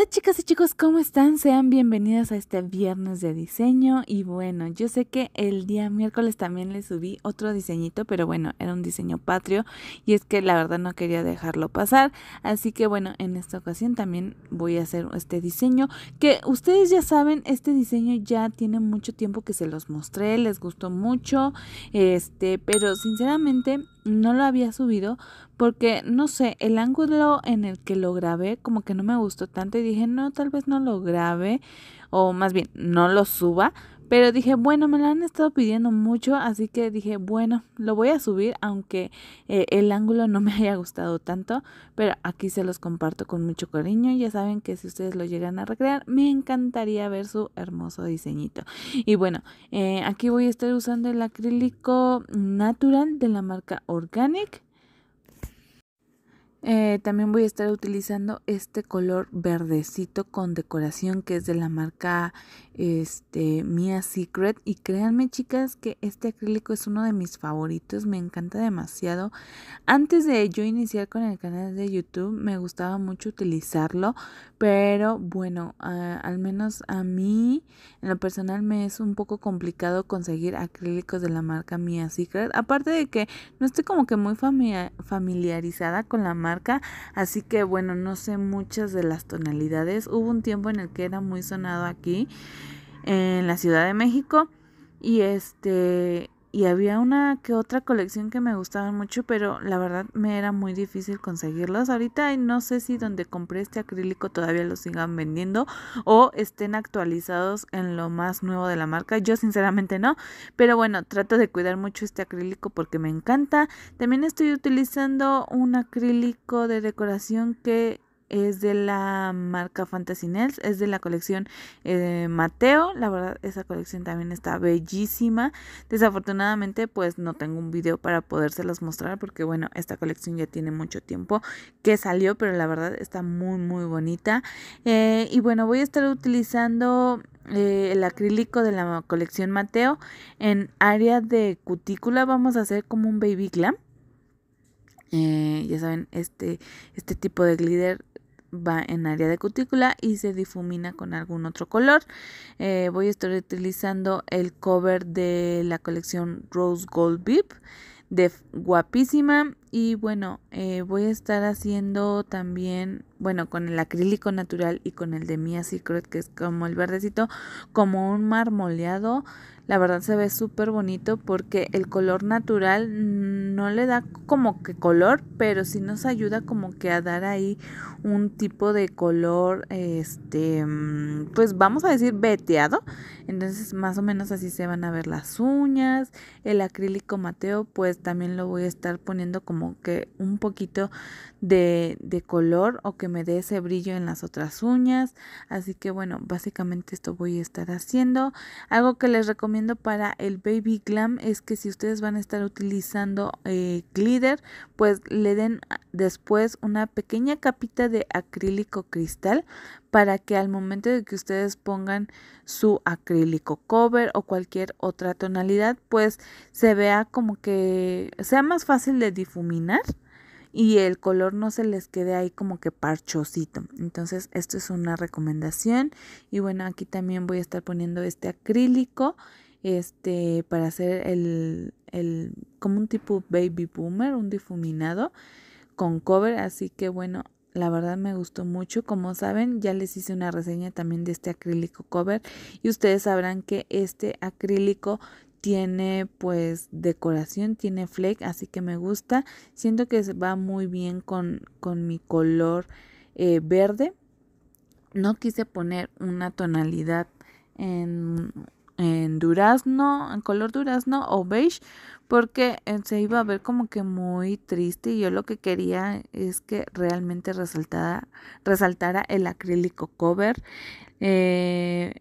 Hola chicas y chicos, ¿cómo están? Sean bienvenidas a este viernes de diseño y bueno, yo sé que el día miércoles también les subí otro diseñito, pero bueno, era un diseño patrio y es que la verdad no quería dejarlo pasar, así que bueno, en esta ocasión también voy a hacer este diseño que ustedes ya saben, este diseño ya tiene mucho tiempo que se los mostré, les gustó mucho, este, pero sinceramente no lo había subido porque, no sé, el ángulo en el que lo grabé como que no me gustó tanto y dije, no, tal vez no lo grabe o más bien no lo suba pero dije, bueno, me la han estado pidiendo mucho, así que dije, bueno, lo voy a subir, aunque eh, el ángulo no me haya gustado tanto, pero aquí se los comparto con mucho cariño. Ya saben que si ustedes lo llegan a recrear, me encantaría ver su hermoso diseñito. Y bueno, eh, aquí voy a estar usando el acrílico natural de la marca Organic. Eh, también voy a estar utilizando este color verdecito con decoración que es de la marca este, Mia Secret. Y créanme chicas que este acrílico es uno de mis favoritos, me encanta demasiado. Antes de yo iniciar con el canal de YouTube me gustaba mucho utilizarlo, pero bueno, ah, al menos a mí en lo personal me es un poco complicado conseguir acrílicos de la marca Mia Secret. Aparte de que no estoy como que muy familiarizada con la marca así que bueno, no sé muchas de las tonalidades. Hubo un tiempo en el que era muy sonado aquí en la Ciudad de México y este y había una que otra colección que me gustaban mucho, pero la verdad me era muy difícil conseguirlos ahorita no sé si donde compré este acrílico todavía lo sigan vendiendo o estén actualizados en lo más nuevo de la marca. Yo sinceramente no, pero bueno, trato de cuidar mucho este acrílico porque me encanta. También estoy utilizando un acrílico de decoración que es de la marca Fantasy Nails, es de la colección eh, Mateo, la verdad esa colección también está bellísima, desafortunadamente pues no tengo un video para podérselos mostrar porque bueno, esta colección ya tiene mucho tiempo que salió, pero la verdad está muy muy bonita eh, y bueno, voy a estar utilizando eh, el acrílico de la colección Mateo en área de cutícula, vamos a hacer como un baby glam. ya saben, este, este tipo de glitter va en área de cutícula y se difumina con algún otro color. Eh, voy a estar utilizando el cover de la colección Rose Gold Beep de Guapísima y bueno, eh, voy a estar haciendo también, bueno, con el acrílico natural y con el de Mia Secret, que es como el verdecito, como un marmoleado. La verdad se ve súper bonito porque el color natural no le da como que color, pero sí nos ayuda como que a dar ahí un tipo de color, este, mm, pues vamos a decir veteado. Entonces más o menos así se van a ver las uñas. El acrílico mateo pues también lo voy a estar poniendo como como que un poquito de, color o que me dé ese brillo en las otras uñas. Así que bueno, básicamente esto voy a estar haciendo. Algo que les recomiendo para el Baby Glam es que si ustedes van a estar utilizando eh, glitter, pues le den después una pequeña capita de acrílico cristal para que al momento de que ustedes pongan su acrílico cover o cualquier otra tonalidad, pues se vea como que sea más fácil de difuminar y el color no se les quede ahí como que parchosito. Entonces, esto es una recomendación. Y bueno, aquí también voy a estar poniendo este acrílico este para hacer el, el como un tipo baby boomer, un difuminado con cover, así que bueno, la verdad me gustó mucho. Como saben, ya les hice una reseña también de este acrílico cover y ustedes sabrán que este acrílico tiene pues decoración, tiene flake, así que me gusta. Siento que se va muy bien con, mi color eh, verde. No quise poner una tonalidad en, en durazno, en color durazno o beige, porque eh, se iba a ver como que muy triste y yo lo que quería es que realmente resaltara, resaltara el acrílico cover. Eh,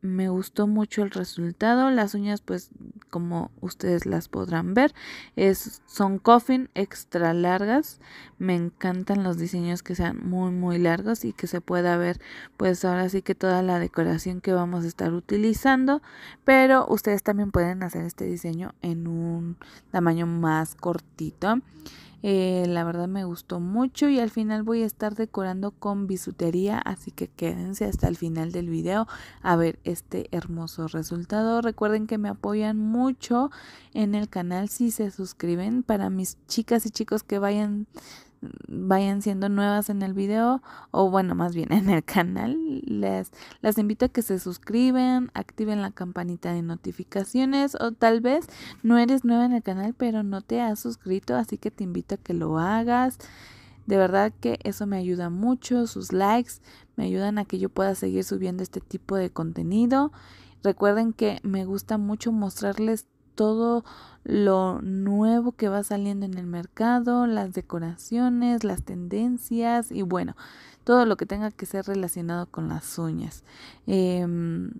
me gustó mucho el resultado. Las uñas, pues, como ustedes las podrán ver, es, son coffin extra largas. Me encantan los diseños que sean muy, muy largos y que se pueda ver, pues, ahora sí que toda la decoración que vamos a estar utilizando. Pero ustedes también pueden hacer este diseño en un tamaño más cortito. Eh, la verdad me gustó mucho y al final voy a estar decorando con bisutería, así que quédense hasta el final del video a ver este hermoso resultado. Recuerden que me apoyan mucho en el canal si se suscriben para mis chicas y chicos que vayan vayan siendo nuevas en el video o bueno, más bien en el canal, les, las invito a que se suscriban, activen la campanita de notificaciones o tal vez no eres nueva en el canal pero no te has suscrito, así que te invito a que lo hagas. De verdad que eso me ayuda mucho, sus likes me ayudan a que yo pueda seguir subiendo este tipo de contenido. Recuerden que me gusta mucho mostrarles todo lo nuevo que va saliendo en el mercado, las decoraciones, las tendencias y bueno, todo lo que tenga que ser relacionado con las uñas. Em,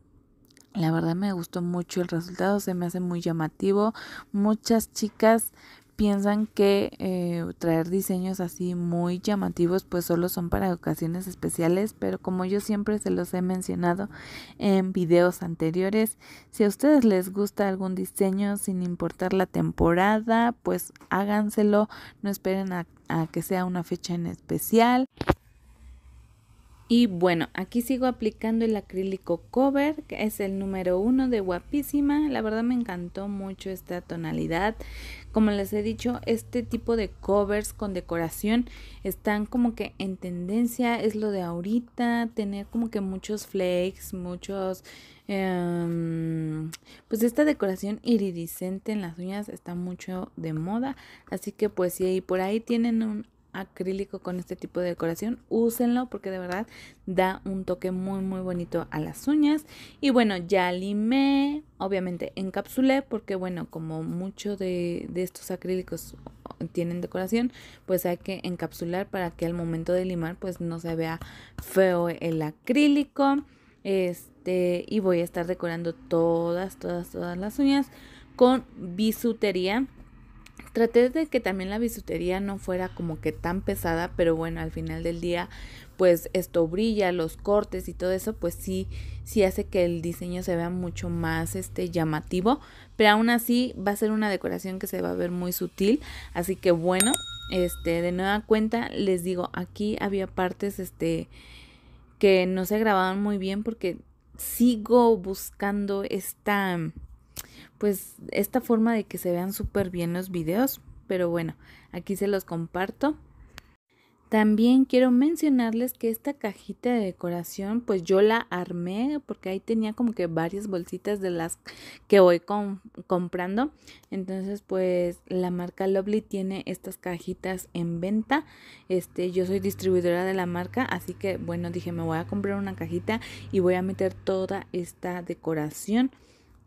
la verdad me gustó mucho el resultado, se me hace muy llamativo. Muchas chicas piensan que eh, traer diseños así muy llamativos pues solo son para ocasiones especiales, pero como yo siempre se los he mencionado en videos anteriores, si a ustedes les gusta algún diseño sin importar la temporada, pues háganselo, no esperen a, a que sea una fecha en especial. Y bueno, aquí sigo aplicando el acrílico cover, que es el número uno de Guapísima. La verdad me encantó mucho esta tonalidad. Como les he dicho, este tipo de covers con decoración están como que en tendencia, es lo de ahorita, tener como que muchos flakes, muchos... Em, pues esta decoración iridiscente en las uñas está mucho de moda. Así que pues si por ahí tienen un acrílico con este tipo de decoración, úsenlo porque de verdad da un toque muy muy bonito a las uñas. Y bueno, ya limé, obviamente encapsulé porque bueno, como muchos de, de estos acrílicos tienen decoración, pues hay que encapsular para que al momento de limar pues no se vea feo el acrílico. Este, y voy a estar decorando todas, todas, todas las uñas con bisutería traté de que también la bisutería no fuera como que tan pesada, pero bueno, al final del día, pues esto brilla, los cortes y todo eso, pues sí, sí hace que el diseño se vea mucho más este llamativo, pero aún así va a ser una decoración que se va a ver muy sutil, así que bueno, este, de nueva cuenta, les digo, aquí había partes, este, que no se grababan muy bien porque sigo buscando esta pues esta forma de que se vean súper bien los videos, pero bueno, aquí se los comparto. También quiero mencionarles que esta cajita de decoración, pues yo la armé porque ahí tenía como que varias bolsitas de las que voy comprando. Entonces, pues la marca Lovely tiene estas cajitas en venta. Este, yo soy distribuidora de la marca, así que bueno, dije, me voy a comprar una cajita y voy a meter toda esta decoración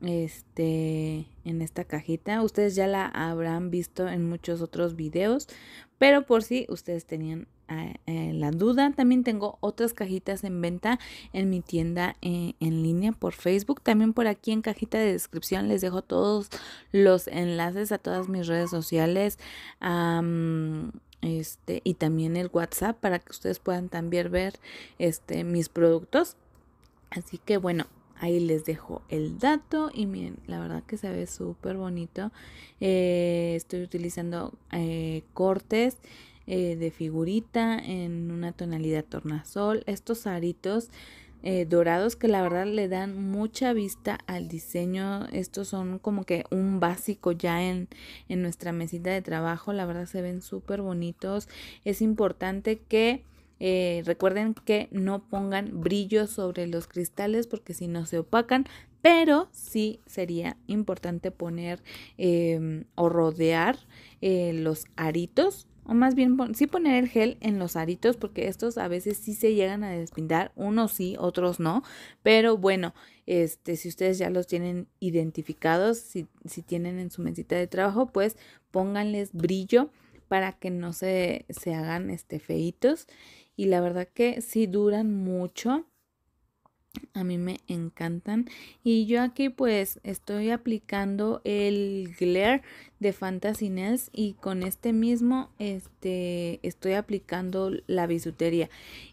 este en esta cajita ustedes ya la habrán visto en muchos otros videos pero por si ustedes tenían ah, eh, la duda también tengo otras cajitas en venta en mi tienda eh, en línea por facebook también por aquí en cajita de descripción les dejo todos los enlaces a todas mis redes sociales este y también el whatsapp para que ustedes puedan también ver este mis productos así que bueno Ahí les dejo el dato y miren, la verdad que se ve súper bonito. Eh, estoy utilizando eh, cortes eh, de figurita en una tonalidad tornasol. Estos aritos dorados que la verdad le dan mucha vista al diseño. Estos son como que un básico ya en nuestra mesita de trabajo. La verdad se ven súper bonitos. Es importante que eh, recuerden que no pongan brillo sobre los cristales porque si no se opacan, pero sí sería importante poner em, o rodear eh, los aritos o más bien sí poner el gel en los aritos porque estos a veces sí se llegan a despintar, unos sí, otros no, pero bueno, este si ustedes ya los tienen identificados, si, tienen en su mesita de trabajo, pues pónganles brillo para que no se, se hagan este feitos y la verdad que sí duran mucho. A mí me encantan. Y yo aquí pues estoy aplicando el Glare de Fantasy y con este mismo este, estoy aplicando la bisutería.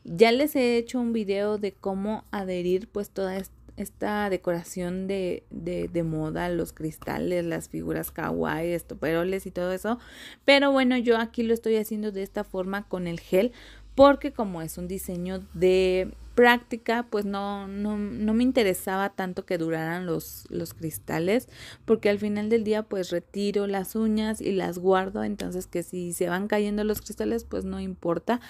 Ya les he hecho un video de cómo adherir pues toda esta decoración de, de, moda, los cristales, las figuras kawaii, estoperoles y todo eso. Pero bueno, yo aquí lo estoy haciendo de esta forma con el gel porque como es un diseño de práctica, pues no, no, me interesaba tanto que duraran los, los cristales, porque al final del día pues retiro las uñas y las guardo, entonces que si se van cayendo los cristales pues no importa,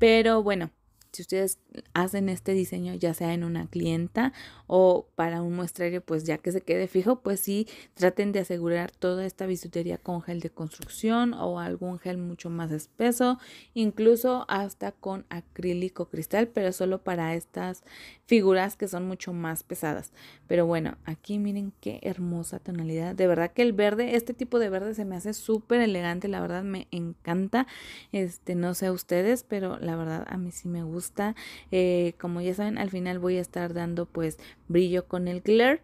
pero bueno, si ustedes hacen este diseño ya sea en una clienta o para un muestrario, pues ya que se quede fijo, pues sí traten de asegurar toda esta bisutería con gel de construcción o algún gel mucho más espeso, incluso hasta con acrílico cristal, pero solo para estas figuras que son mucho más pesadas. Pero bueno, aquí miren qué hermosa tonalidad. De verdad que el verde, este tipo de verde se me hace súper elegante, la verdad me encanta. Este, no sé a ustedes, pero la verdad a mí sí me gusta. Eh, como ya saben, al final voy a estar dando pues brillo con el Glare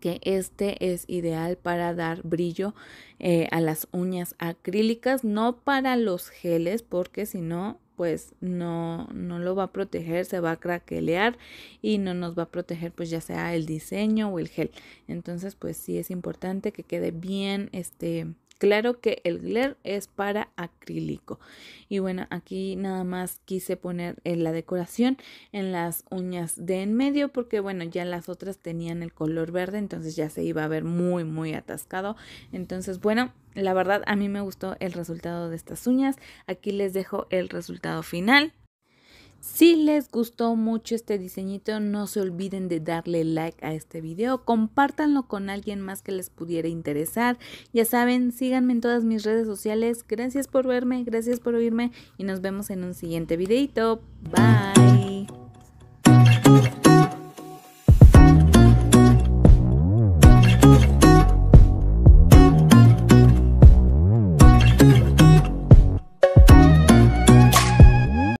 que este es ideal para dar brillo eh, a las uñas acrílicas, no para los geles, porque si no, pues no, no lo va a proteger, se va a craquelear y no nos va a proteger pues ya sea el diseño o el gel. Entonces pues sí es importante que quede bien este Claro que el Glare es para acrílico. Y bueno, aquí nada más quise poner en eh, la decoración en las uñas de en medio porque bueno, ya las otras tenían el color verde, entonces ya se iba a ver muy, muy atascado. Entonces, bueno, la verdad a mí me gustó el resultado de estas uñas. Aquí les dejo el resultado final. Si les gustó mucho este diseñito, no se olviden de darle like a este video, compártanlo con alguien más que les pudiera interesar. Ya saben, síganme en todas mis redes sociales. Gracias por verme, gracias por oírme y nos vemos en un siguiente videito. Bye.